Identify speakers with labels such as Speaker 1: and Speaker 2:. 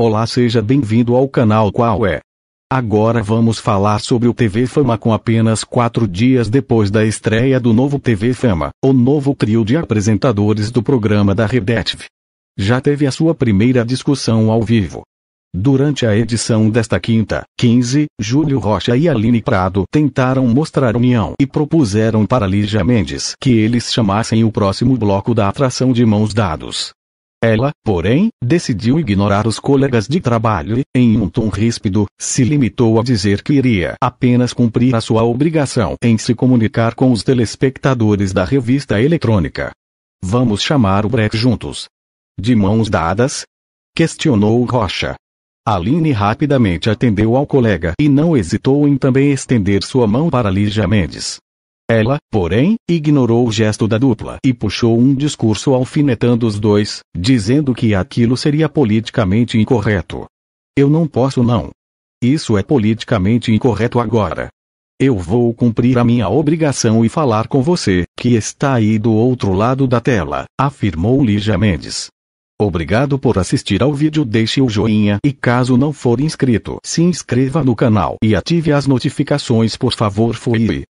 Speaker 1: Olá, seja bem-vindo ao canal Qual é. Agora vamos falar sobre o TV Fama com apenas 4 dias depois da estreia do novo TV Fama, o novo trio de apresentadores do programa da RedeTV. Já teve a sua primeira discussão ao vivo. Durante a edição desta quinta, 15, Júlio Rocha e Aline Prado tentaram mostrar união e propuseram para Lígia Mendes que eles chamassem o próximo bloco da atração de mãos dados. Ela, porém, decidiu ignorar os colegas de trabalho e, em um tom ríspido, se limitou a dizer que iria apenas cumprir a sua obrigação em se comunicar com os telespectadores da revista eletrônica. Vamos chamar o Breck juntos. De mãos dadas? Questionou Rocha. Aline rapidamente atendeu ao colega e não hesitou em também estender sua mão para Lígia Mendes. Ela, porém, ignorou o gesto da dupla e puxou um discurso alfinetando os dois, dizendo que aquilo seria politicamente incorreto. Eu não posso não. Isso é politicamente incorreto agora. Eu vou cumprir a minha obrigação e falar com você, que está aí do outro lado da tela, afirmou Lígia Mendes. Obrigado por assistir ao vídeo deixe o joinha e caso não for inscrito se inscreva no canal e ative as notificações por favor fui.